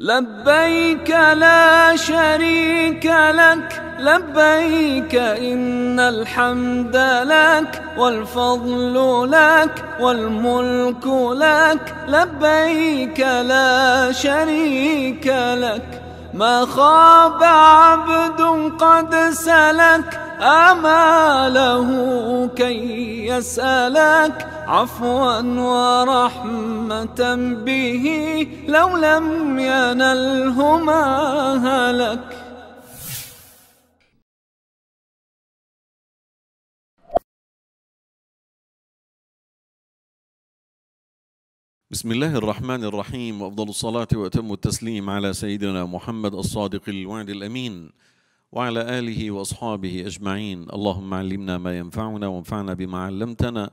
لبيك لا شريك لك لبيك إن الحمد لك والفضل لك والملك لك لبيك لا شريك لك ما خاب عبد قد سلك أماله كي يسألك عفوا ورحمة به لو لم ينلهما هلك بسم الله الرحمن الرحيم وأفضل الصلاة وأتم التسليم على سيدنا محمد الصادق الوعد الأمين وعلى آله وأصحابه أجمعين اللهم علمنا ما ينفعنا وانفعنا بما علمتنا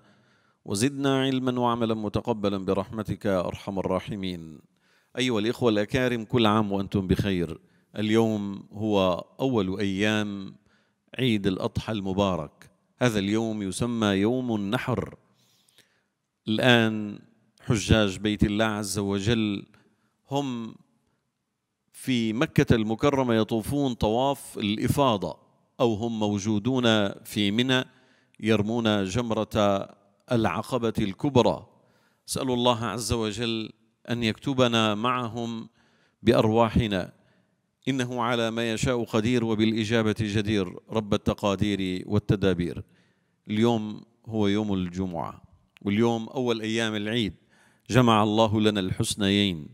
وزدنا علما وعملا متقبلا برحمتك يا ارحم الراحمين. ايها الاخوه الاكارم كل عام وانتم بخير. اليوم هو اول ايام عيد الاضحى المبارك. هذا اليوم يسمى يوم النحر. الان حجاج بيت الله عز وجل هم في مكة المكرمة يطوفون طواف الإفاضة أو هم موجودون في منى يرمون جمرة العقبة الكبرى أسأل الله عز وجل أن يكتبنا معهم بأرواحنا إنه على ما يشاء قدير وبالإجابة جدير رب التقادير والتدابير اليوم هو يوم الجمعة واليوم أول أيام العيد جمع الله لنا الحسنيين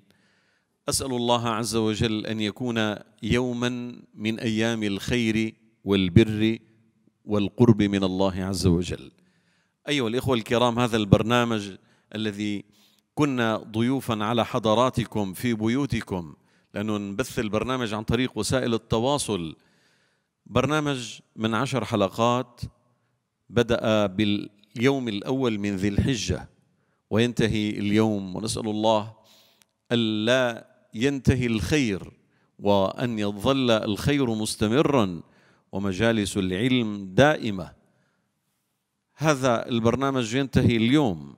أسأل الله عز وجل أن يكون يوما من أيام الخير والبر والقرب من الله عز وجل أيها الإخوة الكرام هذا البرنامج الذي كنا ضيوفا على حضراتكم في بيوتكم لأنه نبث البرنامج عن طريق وسائل التواصل برنامج من عشر حلقات بدأ باليوم الأول من ذي الحجة وينتهي اليوم ونسأل الله ألا ينتهي الخير وأن يظل الخير مستمرا ومجالس العلم دائمه هذا البرنامج ينتهي اليوم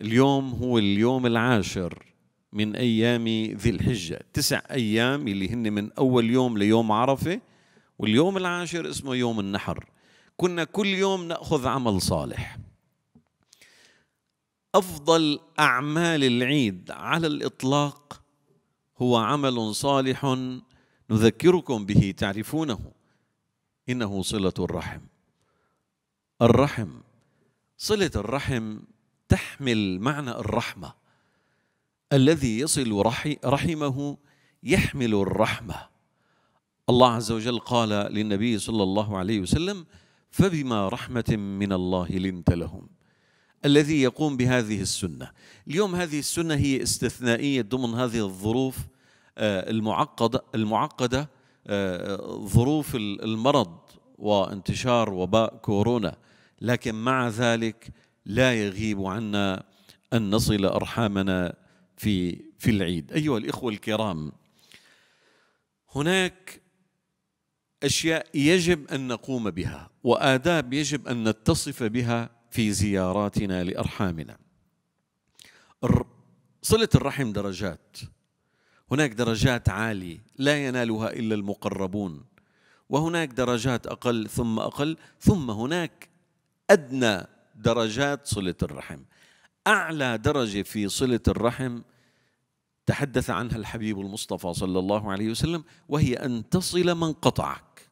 اليوم هو اليوم العاشر من أيام ذي الحجة تسع أيام اللي هن من أول يوم ليوم عرفة واليوم العاشر اسمه يوم النحر كنا كل يوم نأخذ عمل صالح أفضل أعمال العيد على الإطلاق هو عمل صالح نذكركم به تعرفونه إنه صلة الرحم الرحم صله الرحم تحمل معنى الرحمه الذي يصل رحمه يحمل الرحمه الله عز وجل قال للنبي صلى الله عليه وسلم فبما رحمه من الله لنت لهم الذي يقوم بهذه السنه اليوم هذه السنه هي استثنائيه ضمن هذه الظروف آه، المعقده المعقده آه، ظروف المرض وانتشار وباء كورونا لكن مع ذلك لا يغيب عنا ان نصل ارحامنا في في العيد ايها الاخوه الكرام هناك اشياء يجب ان نقوم بها واداب يجب ان نتصف بها في زياراتنا لارحامنا صله الرحم درجات هناك درجات عاليه لا ينالها الا المقربون وهناك درجات اقل ثم اقل ثم هناك أدنى درجات صلة الرحم أعلى درجة في صلة الرحم تحدث عنها الحبيب المصطفى صلى الله عليه وسلم وهي أن تصل من قطعك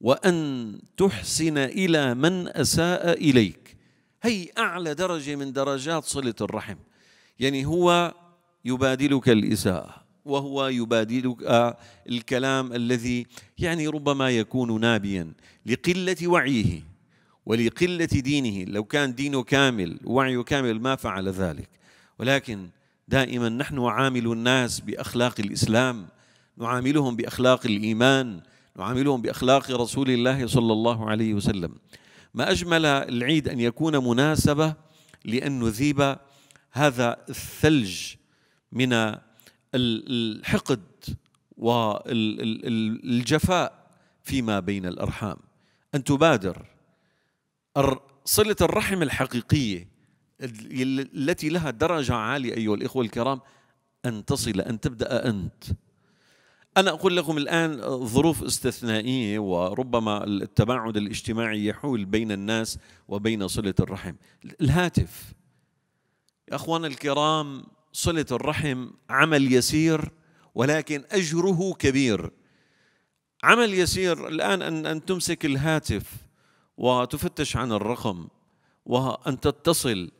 وأن تحسن إلى من أساء إليك هي أعلى درجة من درجات صلة الرحم يعني هو يبادلك الإساءة وهو يبادلك الكلام الذي يعني ربما يكون نابيا لقلة وعيه ولقلة دينه لو كان دينه كامل ووعيه كامل ما فعل ذلك ولكن دائما نحن عامل الناس بأخلاق الإسلام نعاملهم بأخلاق الإيمان نعاملهم بأخلاق رسول الله صلى الله عليه وسلم ما أجمل العيد أن يكون مناسبة لأن نذيب هذا الثلج من الحقد والجفاء فيما بين الأرحام أن تبادر صلة الرحم الحقيقية التي لها درجة عالية أيها الإخوة الكرام أن تصل أن تبدأ أنت أنا أقول لكم الآن ظروف استثنائية وربما التباعد الاجتماعي يحول بين الناس وبين صلة الرحم الهاتف يا أخوان الكرام صلة الرحم عمل يسير ولكن أجره كبير عمل يسير الآن أن, أن تمسك الهاتف وتفتش عن الرقم وأن تتصل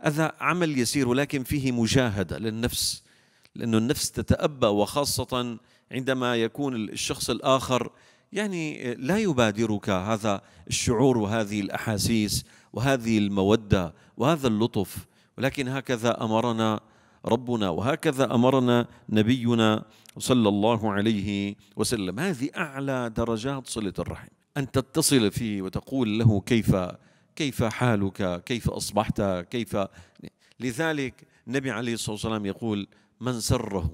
هذا عمل يسير ولكن فيه مجاهدة للنفس لأن النفس تتأبى وخاصة عندما يكون الشخص الآخر يعني لا يبادرك هذا الشعور وهذه الأحاسيس وهذه المودة وهذا اللطف ولكن هكذا أمرنا ربنا وهكذا أمرنا نبينا صلى الله عليه وسلم هذه أعلى درجات صلة الرحم أن تتصل فيه وتقول له كيف كيف حالك كيف أصبحت كيف لذلك النبي عليه الصلاة والسلام يقول من سره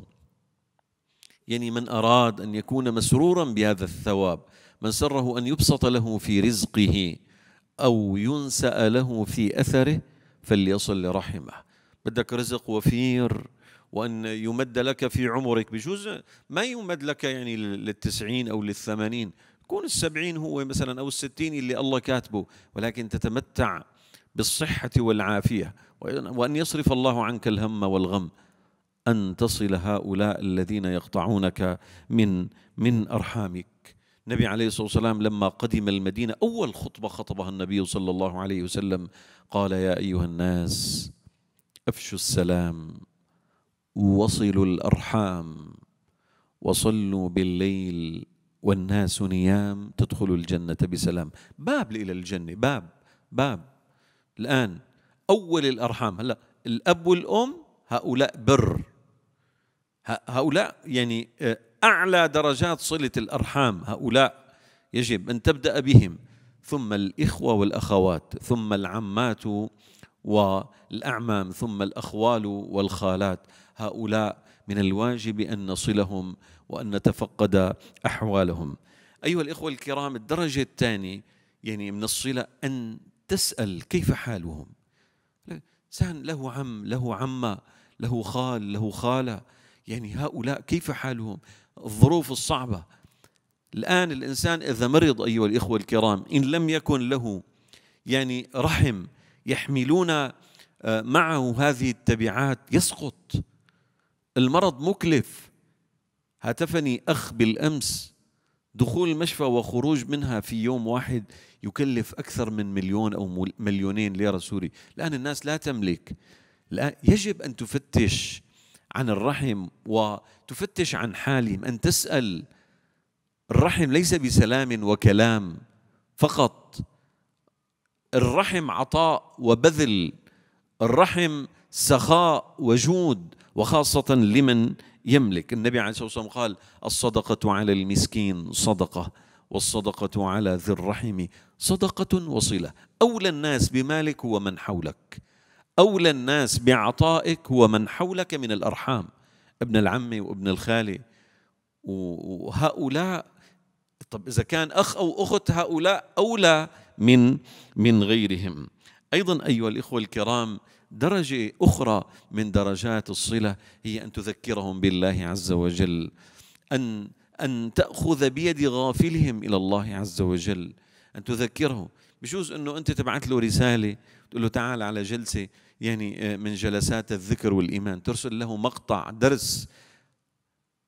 يعني من أراد أن يكون مسرورا بهذا الثواب من سره أن يبسط له في رزقه أو ينسأ له في أثره فليصل لرحمه بدك رزق وفير وأن يمد لك في عمرك بجزء ما يمد لك يعني للتسعين أو للثمانين كون السبعين هو مثلا أو الستين اللي الله كاتبه ولكن تتمتع بالصحة والعافية وأن يصرف الله عنك الهم والغم أن تصل هؤلاء الذين يقطعونك من من أرحامك النبي عليه الصلاة والسلام لما قدم المدينة أول خطبة خطبها النبي صلى الله عليه وسلم قال يا أيها الناس أفشوا السلام وصلوا الأرحام وصلوا بالليل والناس نيام تدخل الجنة بسلام باب إلى الجنة باب باب الآن أول الأرحام هلا الأب والأم هؤلاء بر هؤلاء يعني آه، أعلى درجات صلة الأرحام هؤلاء يجب أن تبدأ بهم ثم الإخوة والأخوات ثم العمات والأعمام ثم الأخوال والخالات هؤلاء من الواجب ان نصلهم وان نتفقد احوالهم. ايها الاخوه الكرام الدرجه الثانيه يعني من الصله ان تسال كيف حالهم. انسان له عم، له عمه، له خال، له خاله، يعني هؤلاء كيف حالهم؟ الظروف الصعبه. الان الانسان اذا مرض ايها الاخوه الكرام ان لم يكن له يعني رحم يحملون آه، معه هذه التبعات يسقط المرض مكلف هاتفني أخ بالأمس دخول المشفى وخروج منها في يوم واحد يكلف أكثر من مليون أو مليونين ليرة سوري الآن الناس لا تملك الآن يجب أن تفتش عن الرحم وتفتش عن حالهم أن تسأل الرحم ليس بسلام وكلام فقط الرحم عطاء وبذل الرحم سخاء وجود وخاصة لمن يملك النبي عليه الصلاة والسلام قال الصدقة على المسكين صدقة والصدقة على ذي الرحم صدقة وصلة أولى الناس بمالك هو من حولك أولى الناس بعطائك هو من حولك من الأرحام ابن العم وابن الخالي وهؤلاء طب إذا كان أخ أو أخت هؤلاء أولى من من غيرهم أيضا أيها الإخوة الكرام درجه اخرى من درجات الصله هي ان تذكرهم بالله عز وجل ان ان تاخذ بيد غافلهم الى الله عز وجل ان تذكره بجوز انه انت تبعت له رساله تقول له تعال على جلسه يعني آه، من جلسات الذكر والايمان ترسل له مقطع درس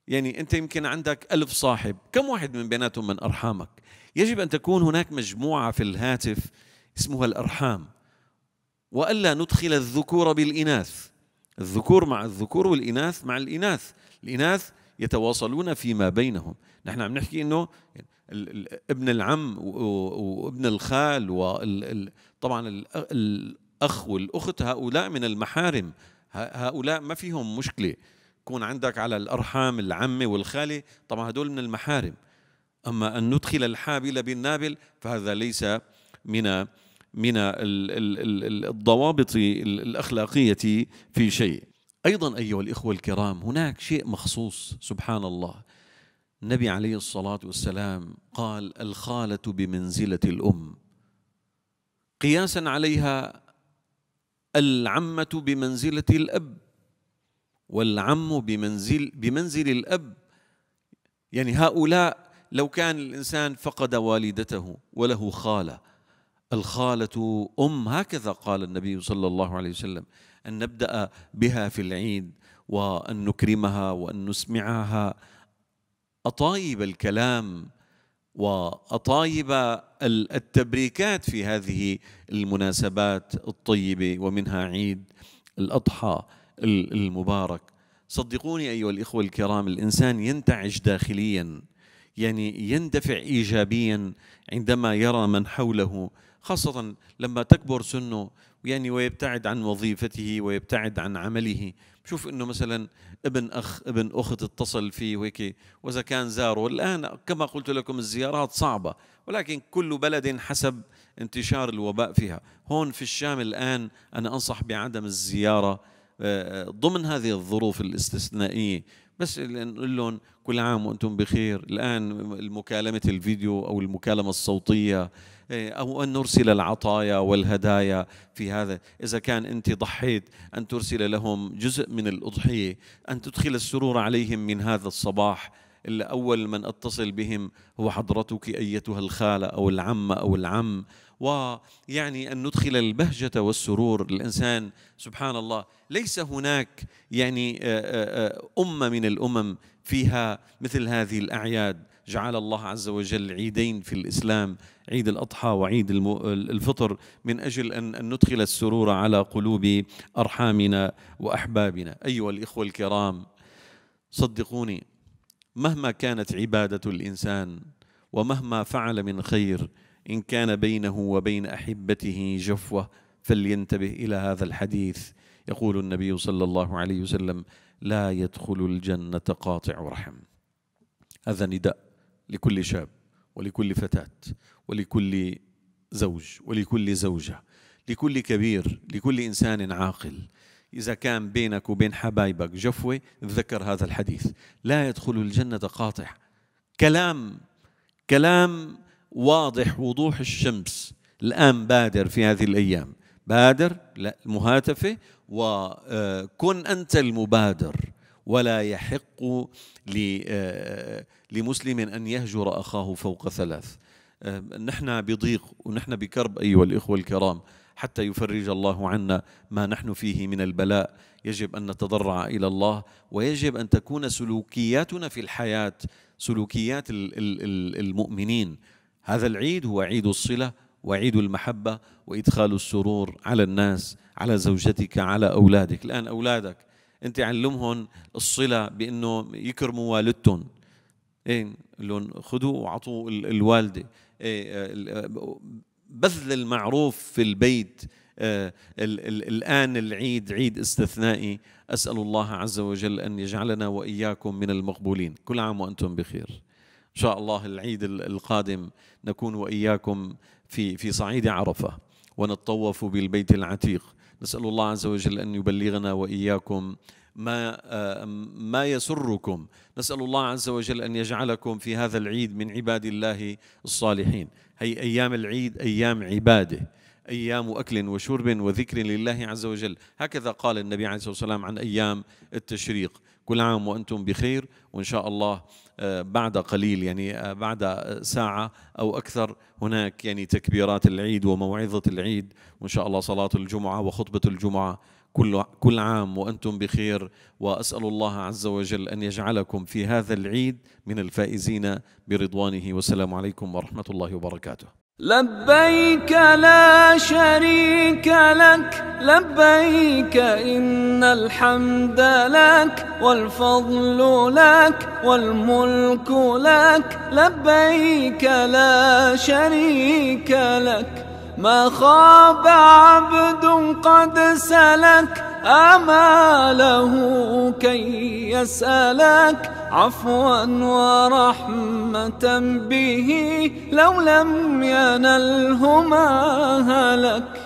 يعني انت يمكن عندك ألف صاحب كم واحد من بيناتهم من ارحامك يجب ان تكون هناك مجموعه في الهاتف اسمها الارحام والا ندخل الذكور بالاناث الذكور مع الذكور والاناث مع الاناث الاناث يتواصلون فيما بينهم نحن عم نحكي انه ابن العم وابن الخال وطبعا الاخ والاخت هؤلاء من المحارم هؤلاء ما فيهم مشكله يكون عندك على الارحام العمه والخاله طبعا هدول من المحارم اما ان ندخل الحابل بالنابل فهذا ليس من من الضوابط الاخلاقيه في شيء. ايضا ايها الاخوه الكرام هناك شيء مخصوص سبحان الله. النبي عليه الصلاه والسلام قال الخاله بمنزله الام. قياسا عليها العمه بمنزله الاب والعم بمنزل بمنزل الاب يعني هؤلاء لو كان الانسان فقد والدته وله خاله الخالة أم هكذا قال النبي صلى الله عليه وسلم أن نبدأ بها في العيد وأن نكرمها وأن نسمعها أطايب الكلام وأطايب التبريكات في هذه المناسبات الطيبة ومنها عيد الأضحى المبارك صدقوني أيها الإخوة الكرام الإنسان ينتعش داخلياً يعني يندفع ايجابيا عندما يرى من حوله خاصه لما تكبر سنه يعني ويبتعد عن وظيفته ويبتعد عن عمله شوف انه مثلا ابن اخ ابن اخت اتصل فيه وهيك واذا كان زاره الان كما قلت لكم الزيارات صعبه ولكن كل بلد حسب انتشار الوباء فيها هون في الشام الان انا انصح بعدم الزياره آه، ضمن هذه الظروف الاستثنائيه بس نقول لهم كل عام وانتم بخير الان المكالمه الفيديو او المكالمه الصوتيه إيه، او ان نرسل العطايا والهدايا في هذا اذا كان انت ضحيت ان ترسل لهم جزء من الاضحيه ان تدخل السرور عليهم من هذا الصباح الاول من اتصل بهم هو حضرتك ايتها الخاله او العمه او العم ويعني أن ندخل البهجة والسرور للإنسان سبحان الله ليس هناك يعني آه، آه، آه، أمة من الأمم فيها مثل هذه الأعياد جعل الله عز وجل عيدين في الإسلام عيد الأضحى وعيد الفطر من أجل أن ندخل السرور على قلوب أرحامنا وأحبابنا أيها الإخوة الكرام صدقوني مهما كانت عبادة الإنسان ومهما فعل من خير إن كان بينه وبين أحبته جفوة فلينتبه إلى هذا الحديث يقول النبي صلى الله عليه وسلم لا يدخل الجنة قاطع رحم هذا نداء لكل شاب ولكل فتاة ولكل زوج ولكل زوجة لكل كبير لكل إنسان عاقل إذا كان بينك وبين حبايبك جفوة ذكر هذا الحديث لا يدخل الجنة قاطع كلام كلام واضح وضوح الشمس الآن بادر في هذه الأيام بادر المهاتفة وكن أنت المبادر ولا يحق آه، لمسلم أن يهجر أخاه فوق ثلاث آه، نحن بضيق ونحن بكرب أيها الإخوة الكرام حتى يفرج الله عنا ما نحن فيه من البلاء يجب أن نتضرع إلى الله ويجب أن تكون سلوكياتنا في الحياة سلوكيات المؤمنين هذا العيد هو عيد الصلة وعيد المحبة وإدخال السرور على الناس على زوجتك على أولادك الآن أولادك أنت علمهم الصلة بأنه يكرموا والدتهم إيه لهم خذوا وعطوا الوالدة إيه بذل المعروف في البيت آه، الآن العيد عيد استثنائي أسأل الله عز وجل أن يجعلنا وإياكم من المقبولين كل عام وأنتم بخير إن شاء الله العيد القادم نكون وإياكم في في صعيد عرفة ونتطوف بالبيت العتيق نسأل الله عز وجل أن يبلغنا وإياكم ما آه، ما يسركم نسأل الله عز وجل أن يجعلكم في هذا العيد من عباد الله الصالحين هي أيام العيد أيام عباده أيام أكل وشرب وذكر لله عز وجل هكذا قال النبي عليه الصلاة والسلام عن أيام التشريق كل عام وأنتم بخير وإن شاء الله آه، بعد قليل يعني آه، بعد ساعة أو أكثر هناك يعني تكبيرات العيد وموعظة العيد وإن شاء الله صلاة الجمعة وخطبة الجمعة كل كل عام وانتم بخير واسال الله عز وجل ان يجعلكم في هذا العيد من الفائزين برضوانه والسلام عليكم ورحمه الله وبركاته لبيك لا شريك لك لبيك إن الحمد لك والفضل لك والملك لك لبيك لا شريك لك ما خاب عبد قد سلك أماله كي يسألك عفوا ورحمة به لو لم ينلهما هلك